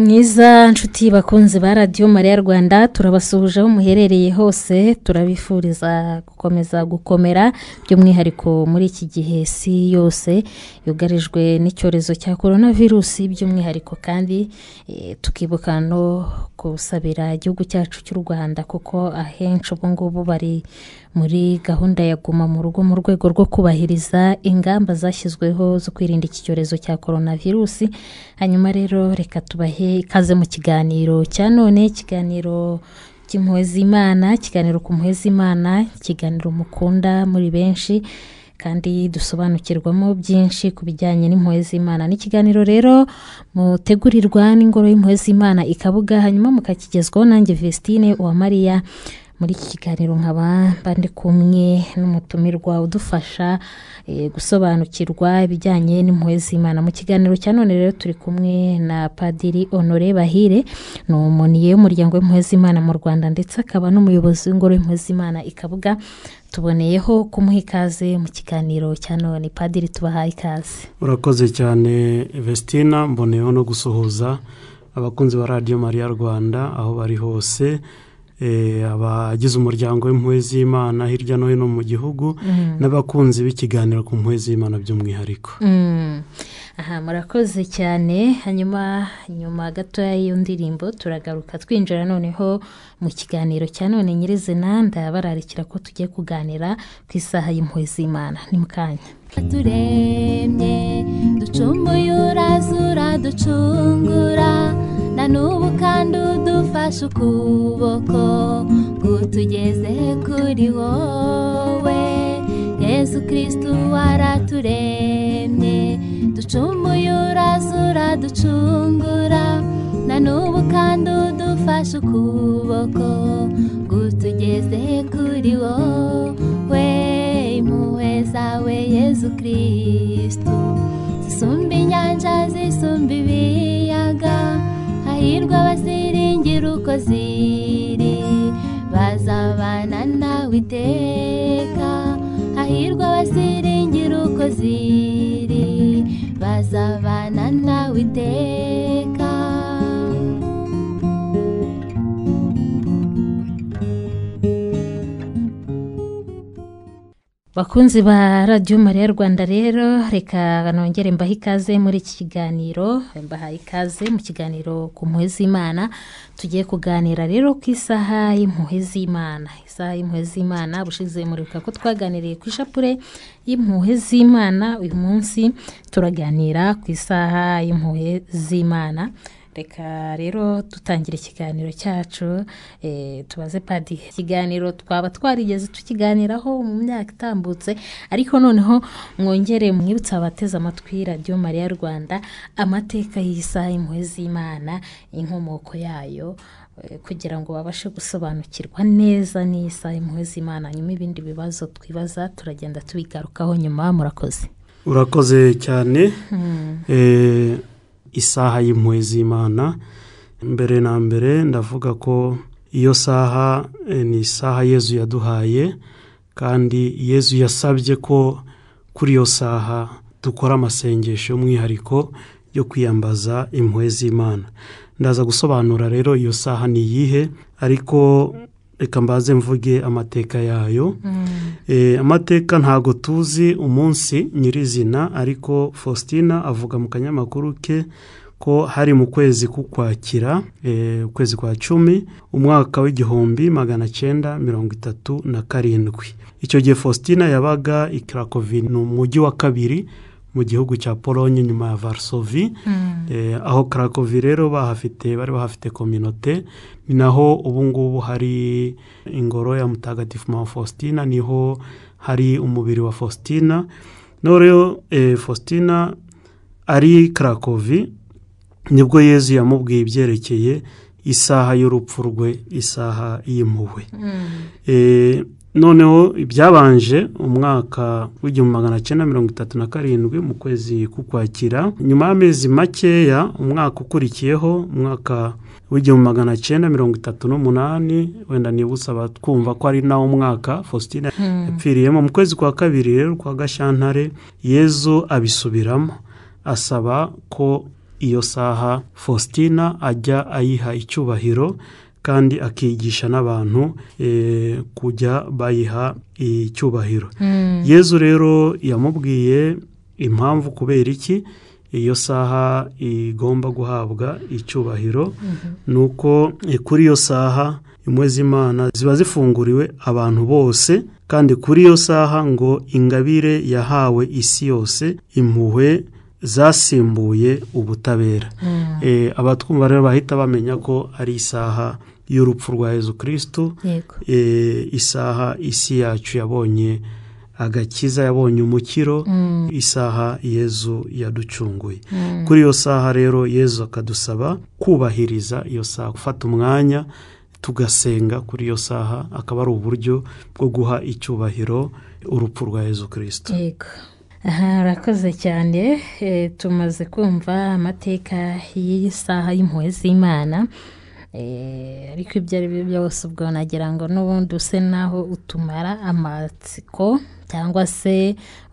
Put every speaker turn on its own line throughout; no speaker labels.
mwiza nshuti bakunzi ba radiyo mariya rwanda turabasuhuje aho muherereye hose turabifuriza gukomeza gukomera by'umwihariko muri iki gihe si yose yugarijwe n'icyorezo cya korona virusi by'umwihariko kandi e, tukibuka no gusabira igihugu cyacu cy'u rwanda kuko ahenshi ubu ngubu bari muri gahunda ya guma mu rugo mu rwego rwo kubahiriza ingamba zashyizweho zo kwirinda iki cyorezo cya korona virusi hanyuma rero reka tubahe ikaze mu kiganiro cya none ikiganiro cy'impuhwe z'imana ikiganiro ku mpuhwe z'imana ikiganiro mukunda muri benshi kandi dusobanukirwamo byinshi ku bijyanye n'impuhwe z'imana n'ikiganiro rero mutegurirwa n'ingoro y'impuhwe z'imana ikabuga hanyuma mukakigezwaho nanjye vestine uwamariya muri iki kiganiro nkaba ndi kumwe n'umutumirwa udufasha eh, gusobanukirwa ibijyanye n'impuhwe z'imana mu kiganiro cya none rero turi kumwe na padiri honore bahire ni umuniye w'umuryango w'impuhwe z'imana mu rwanda ndetse akaba n'umuyobozi w'ingoro y'impuhwe z'imana ikavuga tuboneyeho kumuha ikaze mu kiganiro cya none padiri tubahaye ikaze
urakoze cyane vestina mboneyeho no gusuhuza abakunzi ba radiyo mariya rwanda aho bari hose Eh, abagize umuryango w'impuhwe z'imana hirya no hino mu gihugu mm. n'abakunzi b'ikiganiro ku mpuhwe z'imana by'umwihariko
mm. aha murakoze cyane hanyuma nyuma gatoya y'iyo ndirimbo turagaruka twinjira noneho mu kiganiro cya none nyirizina ndabararikira ko tugiye kuganira ku isaha y'impuhwe z'imana ni mu kanya turemye
ducumuye urazura ducungura na n'ubu kandi udufashe ukuboko ngo tugeze kuri wowe yesu kirisitu waraturemye ducumuye urazura ducungura na n'ubu kandi udufashe ukuboko ngo tugeze kuri wowe impuhwe zawe yesu kirisitu zisumba inyanja zisumba ibiyaga hahirwa abaziringira uko ziri bazabana nawe iteka hahirwa abaziringira uko ziri bazabana nawe iteka
bakunzi ba radiyo mariya rwanda rero reka nongere mbahe ikaze muri iki kiganiro mbahaye ikaze mu kiganiro ku mpuhwe z'imana tugiye kuganira rero ku isaha y'impuhwe z'imana isaha y'impuhwe z'imana bushize muribuka ko twaganiriye ku ishapure y'impuhwe z'imana uyu munsi turaganira ku isaha y'impuhwe z'imana reka rero dutangira ikiganiro cyacu eh, tubaze padi ikiganiro twaba twarigeze tukiganiraho mu myaka itambutse ariko noneho mwongere mwibutse abateze amatwi radiyo mariya rwanda amateka y'isaha impuhwe z'imana inkomoko yayo eh, kugira ngo babashe gusobanukirwa neza n'isaha impuhwe z'imana nyuma ibindi bibazo twibaza turagenda tubigarukaho nyuma murakoze
urakoze cyane hmm. eh, isaha y'impuhwe z'imana mbere na mbere ndavuga ko iyo saha eh, ni isaha yezu yaduhaye kandi yezu yasabye ko kuri iyo saha dukora amasengesho y'umwihariko yo kwiyambaza impuhwe z'imana ndaza gusobanura rero iyo saha ni iyihe ariko reka mbaze mvuge amateka yayo mm. eh, amateka ntago tuzi umunsi nyirizina ariko faustina avuga mu kanyamakuru ke ko hari mu kwezi k'ukwakira eh, ukwezi kwa cumi umwaka w'igihumbi magana cyenda mirongo itatu na karindwi icyo gihe faustina yabaga i karakovi ni umujyi wa kabiri mu gihugu cya polonye nyuma ya varisovi mm. eh, aho karakovi rero bahafite bari bahafite kominote ni naho ubungubu hari ingoro ya mutagatifu ma faustina niho hari umubiri wa faustina noneho eh, faustina ari karakovi nibwo yezu yamubwiye ibyerekeye isaha y'urupfu rwe isaha y'impuhwe mm. eh, noneho ibyabanje umwaka w'igihumbi magana cyenda mirongo itatu na karindwi mu kwezi k'ukwakira nyuma y'amezi makeya umwaka ukurikiyeho umwaka w'igihumbi magana cyenda mirongo itatu n'umunani wenda niba usaba twumva ko ari nawo mwaka faustin hmm. yapfiriyemo mu kwezi kwa kabiri rero kwa gashyantare yezu abisubiramo asaba ko iyo saha faustina ajya ayiha icyubahiro kandi akigisha n'abantu eh, kujya bayiha icyubahiro hmm. yezu rero yamubwiye impamvu kubera iki iyo saha igomba guhabwa icyubahiro mhm. ni uko eh, kuri iyo saha imwe z'imana ziba zifunguriwe abantu bose kandi kuri iyo saha ngo ingabire yahawe isi yose impuhwe zasimbuye ubutabera hmm. eh, abatwumva rero bahita bamenya ko ari isaha y'urupfu rwa Yezu kirisitu e, isaha isi yacu yabonye agakiza yabonye umukiro mm. isaha yezu yaducunguye mm. kuri iyo saha rero yezu akadusaba kubahiriza iyo saha gufata umwanya tugasenga kuri iyo saha akaba ari uburyo bwo guha icyubahiro urupfu rwa Yezu kirisita
harakoze cyane e, tumaze kumva amateka y'iyi saha y'impuhwe z'imana Eh, ariko ibyo ari byo byose ubwo nagira ngo n'ubundi use naho utumara amatsiko cyangwa se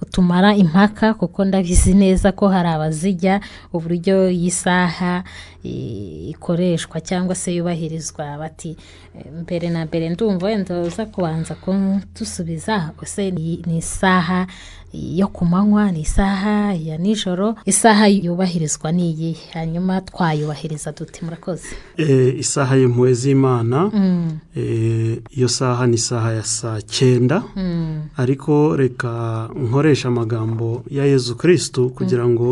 utumara impaka kuko ndabizi neza ko hari abazijya uburyo y'isaha ikoreshwa cyangwa se yubahirizwa bati mbere na mbere ndumva wenda uza kubanza kudusubiza ese ni isaha yo ku manywa ni isaha ya nijoro isaha yubahirizwa ni iyi hanyuma twayubahiriza duti murakoze
eh, isaha y'impuhwe z'imana mm. eh, iyo saha ni isaha ya saa cyenda mm. ariko ariko reka nkoresha amagambo ya yezu kirisitu kugira mm. ngo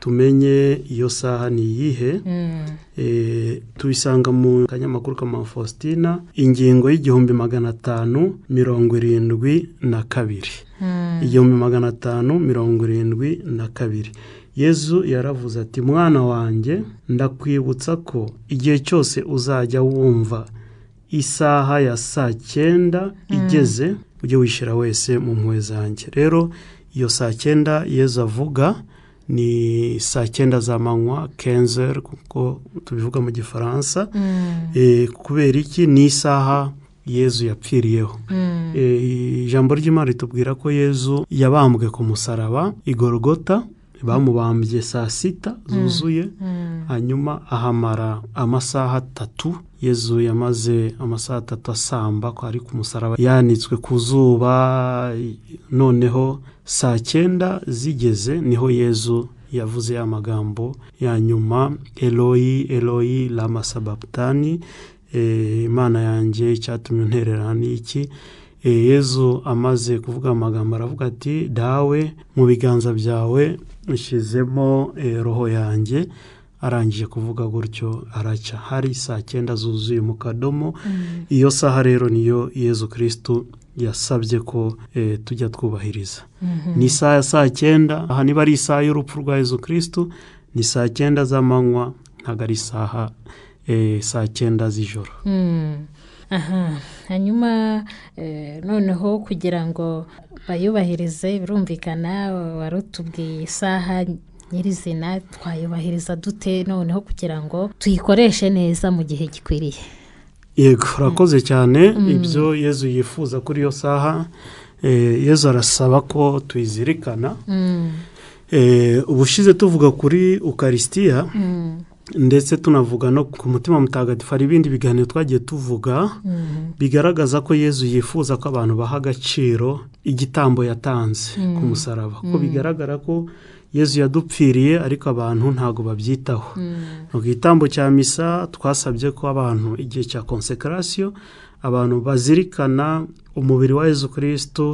tumenye iyo saha ni iyihe mm. eh, tuyisanga mu kanyamakuru ka faustina ingingo y'igihumbi magana atanu mirongo irindwi na kabiri mm. igihumbi magana atanu mirongo irindwi na kabiri yezu yaravuze ati mwana wanjye ndakwibutsa ko igihe cyose uzajya wumva isaha ya saa cyenda mm. igeze ujye wishyira wese mu mpuhwe zanjye rero iyo saa cyenda yeza avuga ni saa cyenda z'amanywa kenzeri kuko tubivuga mu gifaransa mm. eh, kubera iki ni isaha yezu yapfiriyeho mm. eh, ijambo ry’imari ritubwira ko yezu yabambwe ku musaraba igorogota bamubambye saa sita mm. zuzuye mm. hanyuma ahamara amasaha atatu yezu yamaze amasaha atatu asamba ko ari ku musaraba yanitswe ku zuba noneho saa cyenda zigeze niho yezu yavuze ya magambo ya nyuma eroyi eroyi ramasababutani e, imana yanjye icyatumye untererana ni iki e, yezu amaze kuvuga amagambo aravuga ati dawe mu biganza byawe nshyizemo eh, roho yanjye arangije kuvuga gutyo araca hari saa cyenda zuzuye mu kadomo mm. iyo saha rero niyo yezu kirisitu yasabye ko eh, tujya twubahiriza mm-hmm. ni isaha ya saa cyenda aha niba ari isaha y'urupfu rwa yezu kirisitu ni saa cyenda z'amanywa ntabwo ari isaha eh, saa cyenda z'ijoro
mm. aha hanyuma eh, noneho kugira ngo bayubahirize birumvikana wari utubwiye isaha nyirizina twayubahiriza dute noneho kugira ngo tuyikoreshe neza mu gihe gikwiriye
yego urakoze mm. cyane mm. ibyo yezu yifuza kuri iyo saha eh, yezu arasaba ko tuyizirikana mm. eh, ubushize tuvuga kuri ukarisitiya ndetse tunavuga no ku mutima mutagatifu hari ibindi biganiro twagiye tuvuga
mm-hmm.
bigaragaza ko yezu yifuza ko abantu baha agaciro igitambo yatanze ku mm-hmm. musaraba ko mm-hmm. bigaragara ko yezu yadupfiriye ariko abantu ntabwo babyitaho mu igitambo cya misa twasabye ko abantu igihe cya konsekarasiyo abantu bazirikana umubiri wa yezu kirisito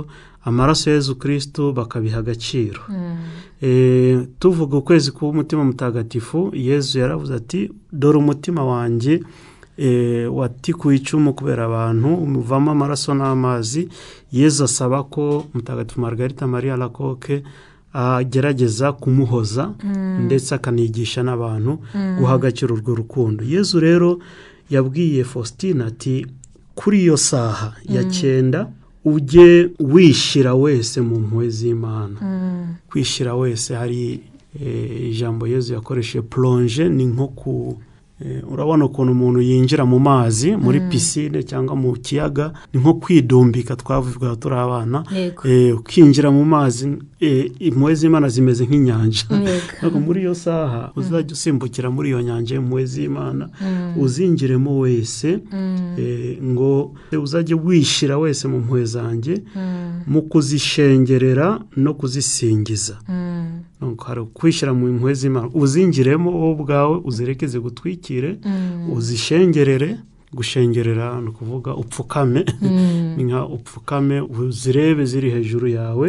amaraso Yezu kirisitu bakabiha agaciro mm. eh, tuvuga ukwezi k'umutima mutagatifu Yezu yaravuze ati dore umutima wanjye eh, watikuye icumu kubera abantu umuvamo amaraso n'amazi Yezu asaba ko mutagatifu Margarita Maria Lacoque agerageza kumuhoza mm. ndetse akanigisha n'abantu mm. guha agaciro urwo rukundo Yezu rero yabwiye Faustin ati kuri iyo saha ya cyenda ujye wishyira wese mu mpuhwe z'imana mm. kwishyira wese hari eh, ijambo yezu yakoresheje polonje ni nko ku Eh, urabona ukuntu umuntu yinjira mu mazi muri mm. pisine cyangwa mu kiyaga ni nko kwidumbika twavuga turi abana eh, ukinjira mu mazi eh, impuhwe z'imana zimeze nk'inyanja muri iyo saha uzajya usimbukira muri iyo nyanja impuhwe z'imana mm. uzingiremo wese mm. ngo uzajye wishyira wese mu mpuhwe zanjye mu kuzishengerera no kuzisingiza hari ukwishyira mu mpuhwe z'imana uzinjiremo wowe ubwawe uzirekeze gutwikire mm. uzishengerere gushengerera ni ukuvuga upfukame mm. nka upfukame uzirebe ziri hejuru yawe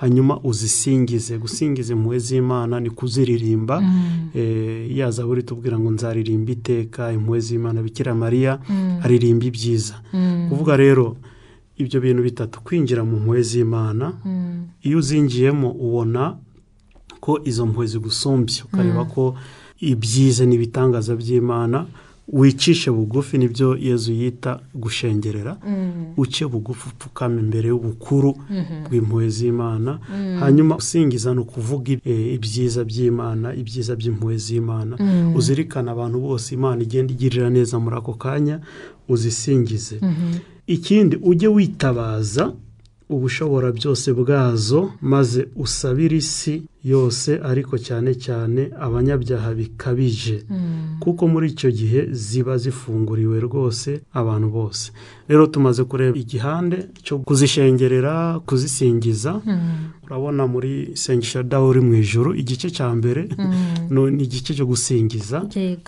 hanyuma uzisingize gusingize impuhwe z'imana ni kuziririmba mm. eh, yazaba uri tubwira ngo nzaririmba iteka impuhwe z'imana bikira mariya aririmba ibyiza kuvuga rero ibyo bintu bitatu kwinjira mu mpuhwe z'imana iyo uzinjiyemo ubona ko izo mpuhwe zigusumbye ukareba mm. ko ibyiza n'ibitangaza by'imana wicishe bugufi nibyo yezu yita gushengerera mm. uce bugufi upfukama imbere y'ubukuru mm-hmm. bw'impuhwe z'imana mm. hanyuma usingiza ni ukuvuga eh, ibyiza by'imana ibyiza by'impuhwe z'imana uzirikana abantu bose imana igenda igirira neza muri ako kanya uzisingize mm-hmm. ikindi ujye witabaza ubushobora byose bwazo maze usabire isi yose ariko cyane cyane abanyabyaha bikabije hmm. kuko muri icyo gihe ziba zifunguriwe rwose abantu bose rero tumaze kureba igihande cyo kuzishengerera kuzisingiza hmm. urabona muri sengesho dawe uri mu ijoro igice cya mbere hmm. ni igice cyo gusingiza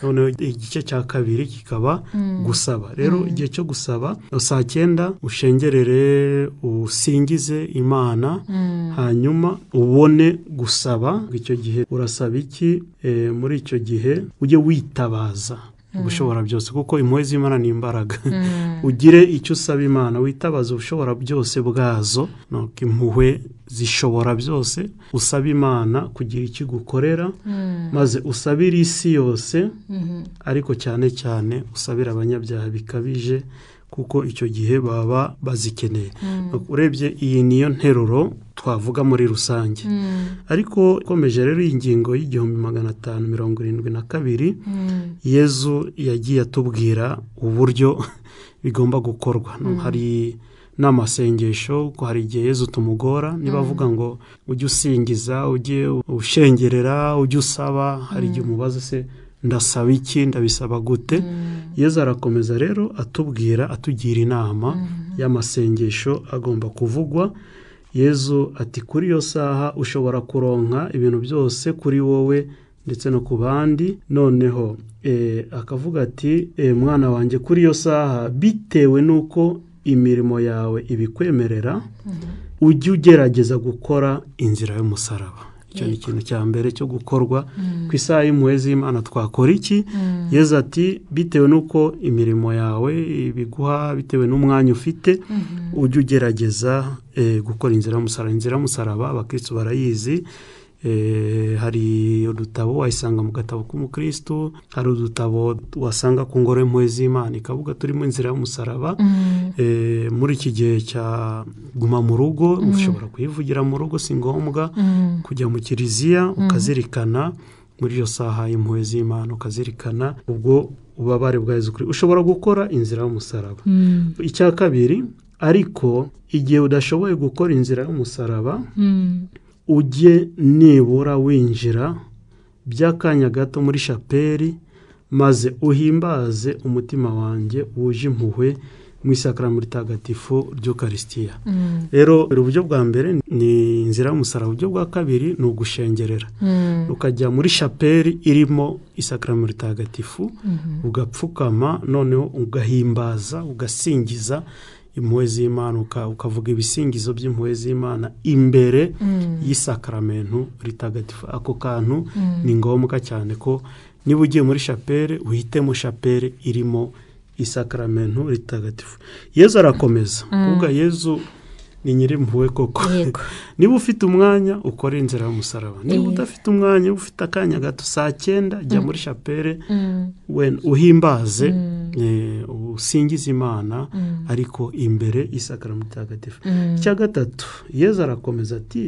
noneho igice cya kabiri kikaba gusaba rero igihe cyo gusaba saa cyenda ushengerere usingize imana hanyuma ubone gusa gusaba icyo gihe urasaba iki eh, muri icyo gihe ujye witabaza hmm. ubushobora byose kuko impuhwe z'imana ni imbaraga hmm. ugire icyo usaba imana witabaza ubushobora byose bwazo impuhwe zishobora byose usaba imana kugira icyo igukorera hmm. maze usabire isi yose ariko cyane cyane usabire abanyabyaha bikabije kuko icyo gihe baba bazikeneye urebye iyi niyo nteruro twavuga muri rusange
hmm.
ariko ukomeje rero iyi ngingo y'igihumbi magana atanu mirongo irindwi na kabiri hmm. yezu yagiye atubwira uburyo bigomba gukorwa hmm. hari n'amasengesho ko hari igihe yezu tumugora niba avuga ngo ujye usingiza ujye ushengerera ujye usaba hari igihe umubaza se ndasaba iki ndabisaba gute yezu arakomeza rero atubwira atugira inama y'amasengesho agomba kuvugwa yezu ati kuri iyo saha ushobora kuronka ibintu byose kuri wowe ndetse no ku bandi noneho eh, akavuga ati eh, mwana wanjye kuri iyo saha bitewe n'uko imirimo yawe ibikwemerera mhm. ujye ugerageza gukora inzira y'umusaraba icyo ni ikintu cya mbere cyo gukorwa mm. ku isaha y'impuhwe z'imana twakora iki mm. yezu ati bitewe n'uko imirimo yawe ibiguha bitewe n'umwanya ufite mm-hmm. ujye ugerageza eh, gukora inzira y'umusaraba inzira y'umusaraba abakirisitu barayizi Eh, hari udutabo wayisanga mu gatabo k'umukristo hari udutabo wasanga ku ngoro y'impuhwe z'imana ikavuga turimo inzira y'umusaraba mm. eh, muri iki gihe cya guma mu rugo mm. ushobora kuyivugira mu rugo si ngombwa mm. kujya mu kiliziya ukazirikana muri iyo saha y'impuhwe z'imana ukazirikana ubwo ububabare bwa Yezu ushobora gukora inzira y'umusaraba icya kabiri ariko igihe udashoboye gukora inzira y'umusaraba ujye nibura winjira by'akanya gato muri shapeli maze uhimbaze umutima wanjye wuje impuhwe mu isakaramo ritagatifu ry'ukarisitiya mm. rero uburyo bwa mbere ni inzira y'umusaraba uburyo bwa kabiri ni ugushengerera mm. ukajya muri shapeli irimo isakaramo ritagatifu mm-hmm. ugapfukama noneho ugahimbaza ugasingiza impuhwe z'imana ukavuga ibisingizo by'impuhwe z'imana imbere mm. y'isakaramentu ritagatifu ako kantu mm. ni ngombwa cyane ko niba ugiye muri shapere uhitemo shapere irimo isakaramentu ritagatifu yezu arakomeza mm. kuvuga yezu ni nyirimpuhwe koko niba ufite umwanya ukore inzira y'umusaraba niba eh. udafite umwanya ufite akanya gato saa cyenda jya mm. muri shapere mm. uhimbaze mm. eh, usingize imana ariko imbere y'isakara mutagatifu icya gatatu yezu arakomeza ati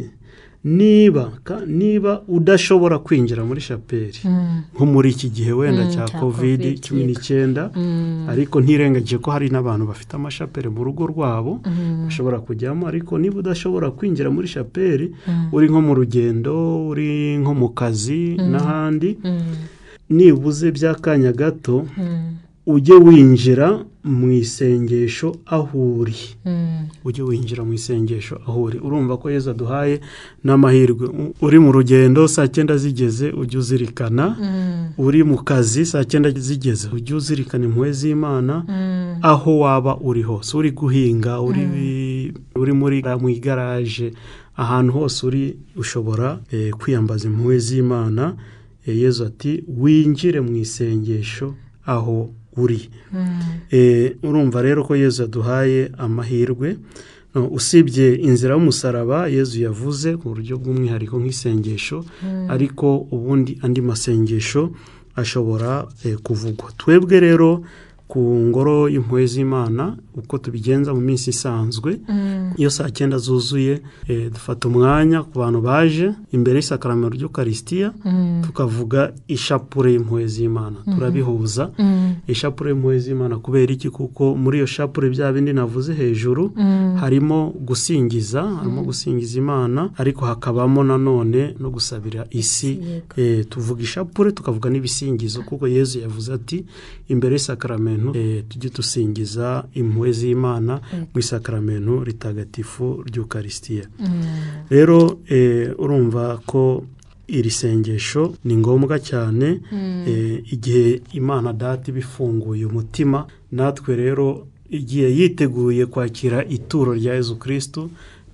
niba niba udashobora kwinjira muri shaperi mm. nko muri iki gihe wenda mm, cya kovide cumi n'icyenda mm. ariko ntirengagije ko hari n'abantu bafite amashaperi mu rugo rwabo bashobora kujyamo ariko niba udashobora kwinjira muri shaperi uri nko mu rugendo uri nko mu kazi n'ahandi nibuze by'akanya gato ujye winjira mu isengesho aho uri hmm. ujye winjira mu isengesho aho uri urumva ko yezu aduhaye n'amahirwe uri mu rugendo saa cyenda zigeze ujye uzirikana hmm. uri mu kazi saa cyenda zigeze ujye uzirikana impuhwe z'imana hmm. aho waba uri hose uri guhinga uri muri mu igaraje ahantu hose uri ushobora eh, kwiyambaza impuhwe z'imana eh, yezu ati winjire mu isengesho aho uri hmm. eh, urumva rero ko yezu yaduhaye amahirwe usibye inzira y'umusaraba yezu yavuze ku buryo bw'umwihariko nk'isengesho hmm. ariko ubundi andi masengesho ashobora eh, kuvugwa twebwe rero ku ngoro y'impuhwe z'imana uko tubigenza mu minsi isanzwe mm. iyo saa cyenda zuzuye eh, dufata umwanya ku bantu baje imbere y'isakaramento ry'ukarisitiya mm. tukavuga ishapure y'impuhwe z'imana mm. turabihuza ishapure y'impuhwe z'imana kubera iki kuko muri iyo shapure bya bindi navuze hejuru harimo gusingiza harimo gusingiza imana ariko hakabamo nanone no gusabira isi eh, tuvuga ishapure tukavuga n'ibisingizo kuko yezu yavuze ati imbere y'isakaramento eh, tujye dusingiza impuhwe z'imana mm. mu isakaramento ritagatifu ry'ukarisitiya mm. rero eh, urumva ko iri sengesho ni ngombwa cyane mm. eh, igihe imana data iba umutima natwe rero igihe yiteguye kwakira ituro rya yezu kirisitu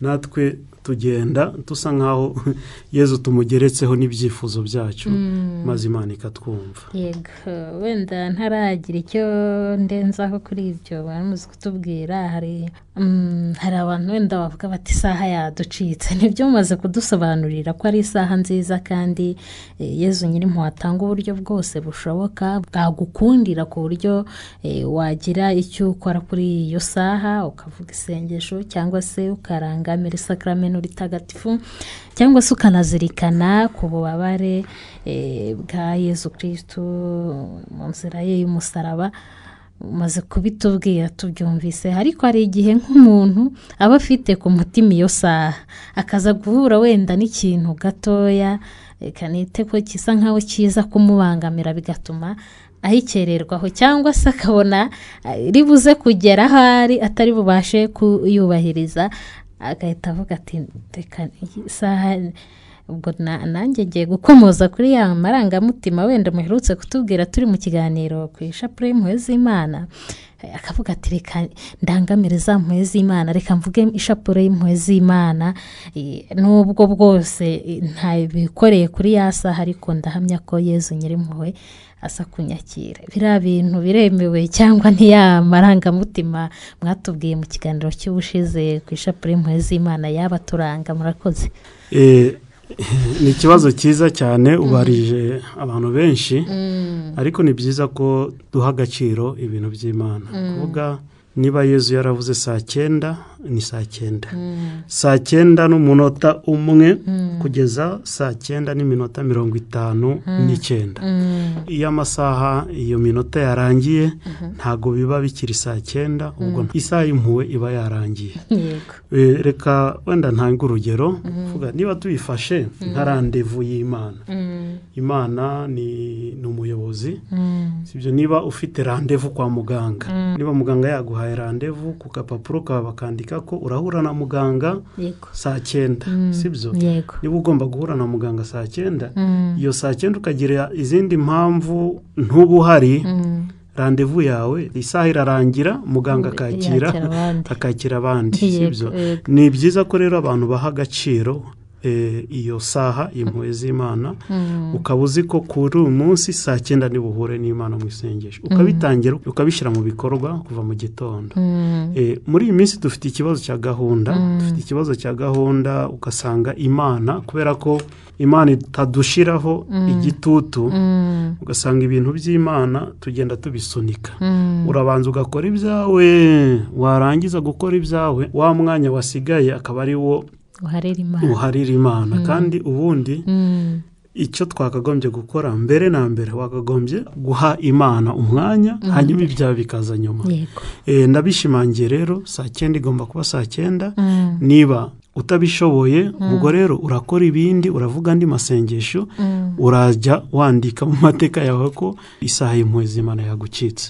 natwe tugenda dusa nkaho yezu tumugeretseho n'ibyifuzo byacu hmm. maze imana ikatwumva
yego wenda ntaragira icyo ndenzaho kuri ibyo baramuzi kutubwira hari mm, hari abantu wenda bavuga bati isaha yaducitse nibyo mumaze kudusobanurira ko ari isaha nziza kandi eh, yezu nyirimo watanga uburyo bwose bushoboka bwagukundira ku buryo eh, wagira icyo ukora kuri iyo saha ukavuga isengesho cyangwa se ukarangamira isakarame ibintu bitagatifu cyangwa se ukanazirikana ku bubabare eh, bwa yezu kirisitu mu nzira ye y'umusaraba umaze kubitubwira tubyumvise ariko hari igihe nk'umuntu aba afite ku mutima iyo saha akaza guhura wenda n'ikintu gatoya kanite ko gisa nkaho kiza kumubangamira bigatuma ayikererwaho cyangwa se akabona eh, ribuze kugera aho ari atari bubashe kuyubahiriza agahita avuga ati isaha ubwo nanjye ngiye gukomoza kuri ya marangamutima wenda muherutse kutubwira turi mu kiganiro ku ishapure y'impuhwe z'imana akavuga ati reka ndangamire za mpuhwe z'imana reka mvuge ishapure y'impuhwe z'imana n'ubwo bwose ntabikoreye kuri ya saha ariko ndahamya ko yezu nyir'impuhwe asa kunyakira biriya bintu biremewe cyangwa ntiya marangamutima mwatubwiye mu kiganiro cy'ubushize ku ishapure impuhwe z'imana yabaturanga murakoze
eh, ni ikibazo cyiza cyane mm. ubarije abantu benshi mm. ariko ni byiza ko duha agaciro ibintu by'imana mm. kuvuga niba yezu yaravuze saa cyenda ni saa cyenda saa cyenda n'umunota umwe mm. kugeza saa cyenda n'iminota mirongo itanu mm. n'icyenda
mm.
iyo amasaha iyo minota yarangiye mm-hmm. ntabwo biba bikiri saa cyenda ubwo isaha y'impuhwe iba yarangiye
eh,
reka wenda ntange urugero mm-hmm. niba tuyifashe mm-hmm. nka randevu y'imana imana ni umuyobozi sibyo niba ufite randevu kwa muganga niba muganga yaguhaye randevu ku gapapuro kawe bakandika bakakwereka ko urahura na muganga saa cyenda mm. sibyo niba ugomba guhura na muganga saa cyenda mm. iyo saa cyenda ukagira izindi mpamvu ntuba uhari mm. randevu yawe isaha irarangira muganga akakira akakira abandi ni byiza ko rero abantu baha agaciro Eh, iyo saha impuhwe mm-hmm. z'imana mm-hmm. ukaba uzi ko kuri uyu munsi saa cyenda ntibuhure n'imana mu isengesho mm-hmm. ukabitangira ukabishyira mu bikorwa kuva mu gitondo eh, muri iyi minsi dufite ikibazo cya gahunda dufite ikibazo cya gahunda ugasanga imana kubera ko imana itadushiraho igitutu ugasanga ibintu by'imana tugenda tubisunika urabanza ugakora ibyawe warangiza gukora ibyawe wa mwanya wasigaye akaba ari wo
uharira
imana mm. kandi ubundi mm. icyo twakagombye gukora mbere na mbere wakagombye guha imana umwanya mm. hanyuma ibyaha bikaza nyuma eh, ndabishimangiye rero saa cyenda igomba kuba saa cyenda niba utabishoboye ubwo rero urakora ibindi uravuga andi masengesho urajya wandika mu mateka yawe ko isaha y'impuhwe z'imana yagucitse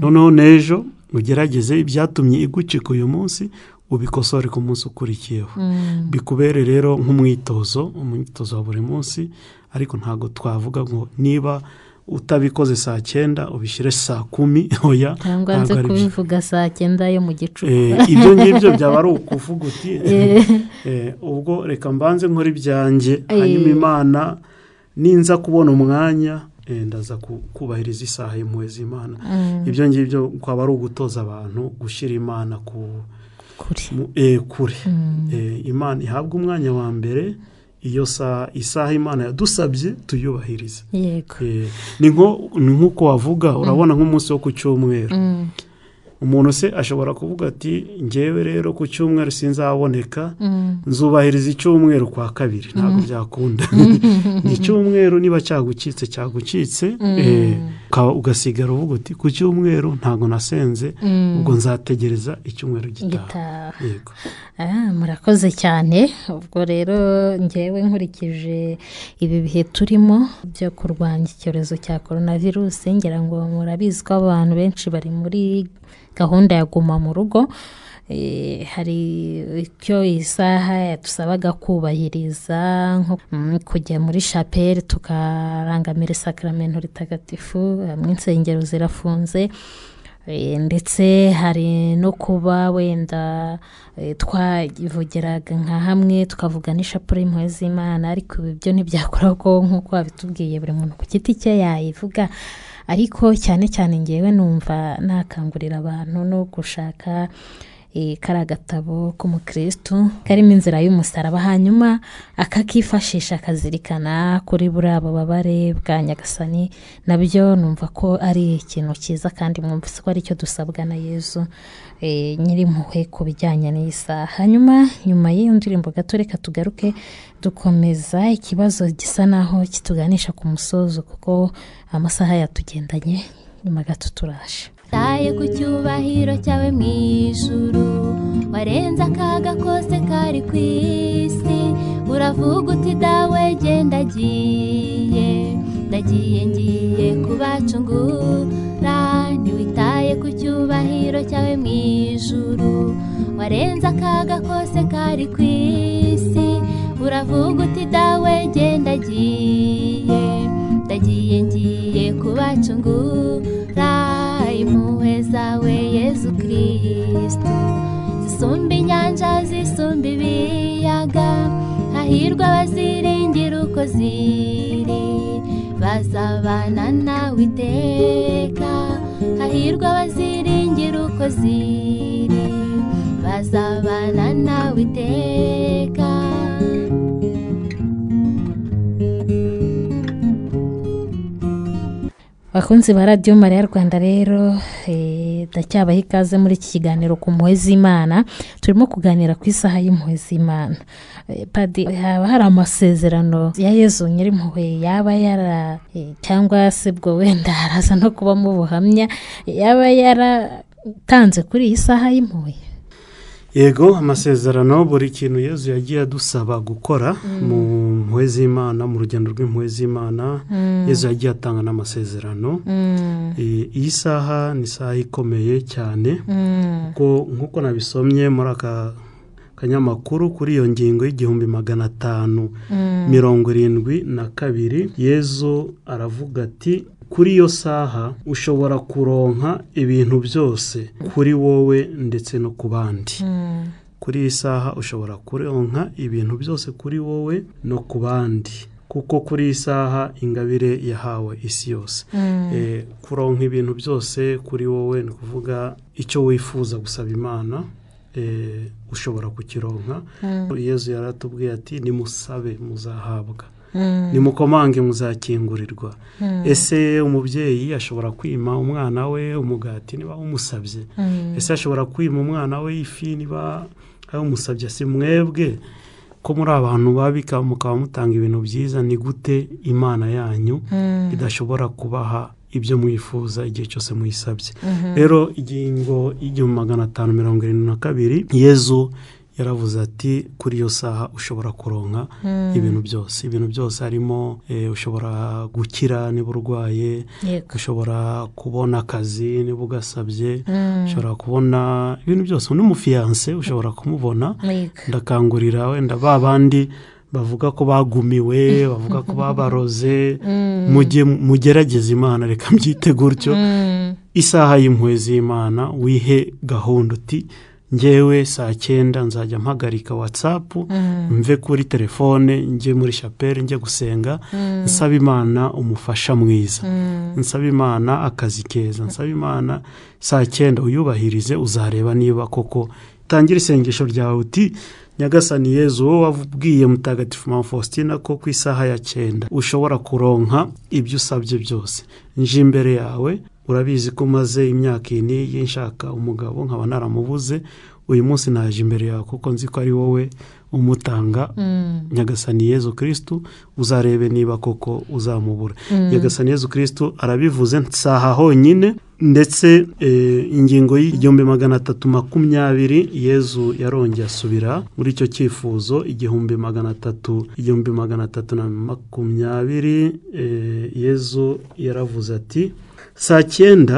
noneho n'ejo ugerageze ibyatumye igucika uyu munsi ubikosore ku munsi ukurikiyeho mm. bikubere rero nk'umwitozo umwitozo wa buri munsi ariko ntabwo twavuga ngo niba utabikoze saa cyenda ubishyire saa kumi oya ntabwo nze
kubivuga saa cyenda yo mu gicuku eh,
ibyo
ngibyo byaba ari ukuvuga uti
eh.
Eh, ubwo reka mbanze nkora ibyanjye hanyuma imana ninza kubona umwanya ndaza kubahiriza isaha y'impuhwe z'imana mm. ibyo ngibyo kwaba ari ugutoza abantu gushyira imana ku kure eh, mm. eh, imana ihabwa umwanya wa mbere iyo isaha imana yadusabye tuyubahirize eh, ni nk'uko wavuga urabona mm. nk'umunsi wo ku cyumweru mm. umuntu se ashobora kuvuga ati ngewe rero ku cyumweru sinzaboneka nzubahiriza icyumweru kwa kabiri ntabwo byakunda icyumweru niba cyagucitse cyagucitse ugasigara uvuga uti ku cyumweru ntabwo nasenze mm. ubwo nzategereza icyumweru
gitaha ah, murakoze cyane ubwo rero ngewe nkurikije ibi bihe turimo byo kurwanya icyorezo cya korona virusi ngira ngo murabizi ko abantu benshi bari muri gahunda ya guma mu rugo Eh, hari icyo isaha yadusabaga kubahiriza mm, kujya muri shapeli tukarangamira isakaramento ritagatifu hamwe insengero zirafunze eh, ndetse hari no kuba wenda eh, twavugiraga nka hamwe tukavuga n'ishapure y'impuhwe z'imana ariko ibi byo ntibyakora ko nk'uko babitubwiye buri muntu ku giti cye yayivuga ariko cyane cyane ngewe numva nakangurira abantu no gushaka Eh, kariya agatabo kumukristu karimo inzira y'umusaraba hanyuma akakifashisha akazirikana kuri buriya bubabare bwa nyagasani nabyo numva ko ari ikintu cyiza kandi mwumvise ko ari cyo dusabwa na yezu eh, nyirimpuhwe ku bijyanye n’isa hanyuma nyuma y'iyo ndirimbo gato reka tugaruke dukomeza ikibazo gisa naho kituganisha ku musozo kuko amasaha yatugendanye nyuma gato turaje
taye ku cyubahiro cyawe mu ijuru warenze akaga kose kari ku isi uravuga uti dawe genda agiye ndagiye ngiye kubacungura ntiwitaye ku cyubahiro cyawe mu ijuru warenze akaga kose kari ku isi uravuga uti dawe genda agiye ndagiye ngiye kubacungura impuhwe zawe yezu kirisito zisumba inyanja zisumba ibiyaga hahirwa abaziringira uko ziri bazabana nawe iteka hahirwa abaziringira uko ziri bazabana nawe iteka
bakunzi ba radiyo mariya rwanda rero eh, ndacyabaha ikaze muri iki kiganiro ku mpuhwe z'imana turimo kuganira ku isaha y'impuhwe z'imana eh, padi haba hari amasezerano ya yezu nyiri impuhwe yaba yara eh, cyangwa se bwo wenda haraza no kubamo ubuhamya yaba yaratanze kuri iyi saha y'impuhwe
yego amasezerano buri kintu yezu yagiye adusaba gukora mm. mu mpuwe z'imana mu rugendo rw'impuwe z'imana mm. yezu yagiye atanga n'amasezerano
mm.
iyi saha ni isaha ikomeye cyane nk'uko nabisomye muri aka kanyamakuru kuri iyo ngingo y'igihumbi magana atanu mirongo irindwi na kabiri yezu aravuga ati kuri iyo saha ushobora kuronka ibintu byose kuri wowe ndetse no ku bandi hmm. kuri iyi saha ushobora kuronka ibintu byose kuri wowe no ku bandi kuko kuri iyi saha ingabire yahawe isi yose hmm. eh, kuronka ibintu byose kuri wowe ni ukuvuga icyo wifuza gusaba imana eh, ushobora kukironka hmm. yezu yaratubwiye ati nimusabe muzahabwa Mm. nimukomange muzakingurirwa mm. ese umubyeyi ashobora kwima umwana we umugati niba umusabye mm. ese ashobora kwima umwana we ifi niba umusabye si mwebwe ko muri abantu babika mukaba mutanga ibintu byiza ni gute imana yanyu idashobora kubaha ibyo mwifuza igihe cyose muyisabye mm-hmm. rero ingingo y'igihumbi magana atanu mirongo irindwi na kabiri yezu yaravuze ati kuri iyo saha ushobora kuronka hmm. ibintu byose ibintu byose harimo eh, ushobora gukira niba urwaye ushobora kubona akazi niba ugasabye
hmm. ushobora
kubona ibintu byose n'umufiyanse ushobora kumubona ndakangurira wenda ba bandi bavuga ko bagumiwe bavuga ko babaroze hmm. mugerageze imana reka mbyite gutyo isaha y'impuhwe z'imana wihe gahunda uti Njyewe saa cyenda nzajya mpagarika watsapu mm. mve kuri telefone njye muri shapeli njye gusenga mm. nsaba imana umufasha mwiza mm. nsaba imana akazi keza nsaba imana saa cyenda uyubahirize uzareba niba koko utangire isengesho ryawe uti nyagasani yezu wowe wabwiye mutagatifu mama faustina ko ku isaha ya cyenda ushobora kuronka ibyo usabye byose nje imbere yawe urabizi ko maze imyaka iyi nshaka umugabo nkaba naramubuze uyu munsi naje imbere yawe kuko nzi ko ari wowe umutanga mm. nyagasani yezu kirisitu uzarebe niba koko uzamubura mm. nyagasani yezu kirisitu arabivuze nsaha honyine ndetse eh, ingingo y'igihumbi magana atatu makumyabiri yezu yarongeye asubira muri icyo cyifuzo igihumbi magana atatu igihumbi magana atatu na makumyabiri eh, yezu yaravuze ati saa cyenda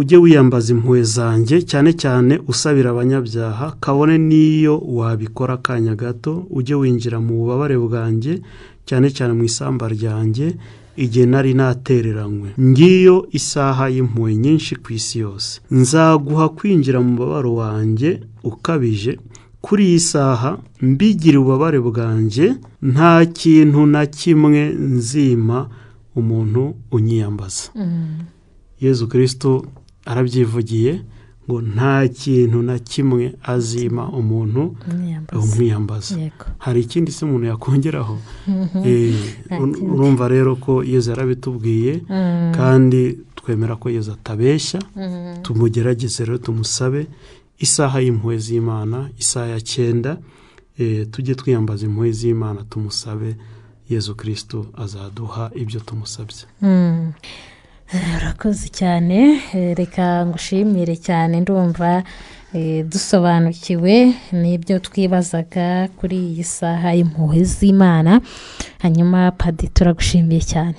ujye wiyambaza impuhwe zanjye cyane cyane usabira abanyabyaha kabone n'iyo wabikora akanya gato ujye winjira mu bubabare bwanjye cyane cyane mu isamba ryanjye igihe nari natereranywe ngiyo isaha y'impuhwe nyinshi ku isi yose nzaguha kwinjira mu mubabaro wanjye ukabije kuri iyi saha mbigira ububabare bwanjye nta kintu na kimwe nzima umuntu unyiyambaza mm. yezu kirisito arabyivugiye ngo nta kintu na kimwe azima umuntu umwiyambaza hari ikindi si umuntu yakongeraho eh, urumva rero ko yezu yarabitubwiye mm. kandi twemera ko yezu atabeshya mm. tumugerageze rero tumusabe isaha y'impuhwe z'imana isaha ya cyenda eh, tujye twiyambaza impuhwe z'imana tumusabe yezu kirisito azaduha ibyo tumusabye
mm. urakoze cyane eh, reka ngushimire cyane ndumva eh, dusobanukiwe n'ibyo twibazaga kuri iyi saha y'impuhwe z'imana hanyuma padi turagushimiye cyane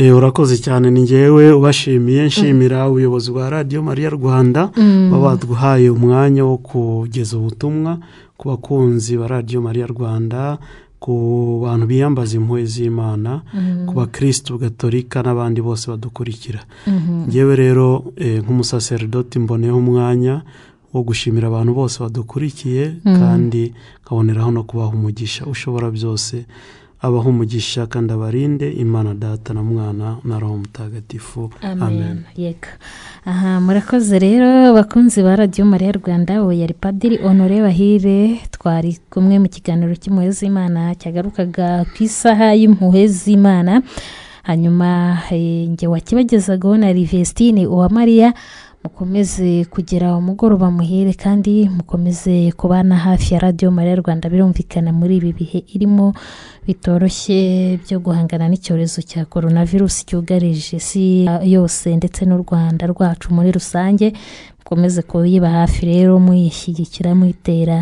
eh, urakoze cyane ni ngewe ubashimiye nshimira mm. ubuyobozi bwa radiyo mariya rwanda mm. baba baduhaye umwanya wo kugeza ubutumwa ku bakunzi ba radiyo mariya rwanda ku bantu biyambaza impuhwe z'imana mm-hmm. ku bakirisitu gatolika n'abandi bose badukurikira mm-hmm. ngewe rero eh, nk'umusaseridoti mboneyeho umwanya wo gushimira abantu bose badukurikiye mm-hmm. kandi nkaboneraho no kubaha umugisha ushobora byose abaha umugisha kandi abarinde imana data na mwana na roho mutagatifu amen
yega aha murakoze rero bakunzi ba radiyo mariya rwanda we yari padiri honore bahire twari kumwe mu kiganiro cy'impuhwe z'imana cyagarukaga ku isaha y'impuhwe z'imana hanyuma eh, njye wakibagezagaho na rivesitine uwamariya mukomeze kugira umugoroba muhire kandi mukomeze kubana hafi ya radiyo mariya rwanda birumvikana muri ibi bihe irimo bitoroshye byo guhangana n'icyorezo cya korona virusi cyugarije isi yose ndetse n'u rwanda rwacu muri rusange mukomeze kuyiba hafi rero muyishyigikira muyitera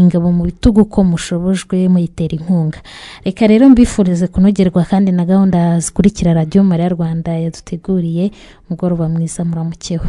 ingabo mu bitugu ko mushobojwe muyitera inkunga reka rero mbifurize kunogerwa kandi na gahunda zikurikira radiyo mariya rwanda yaduteguriye umugoroba mwiza muramukeho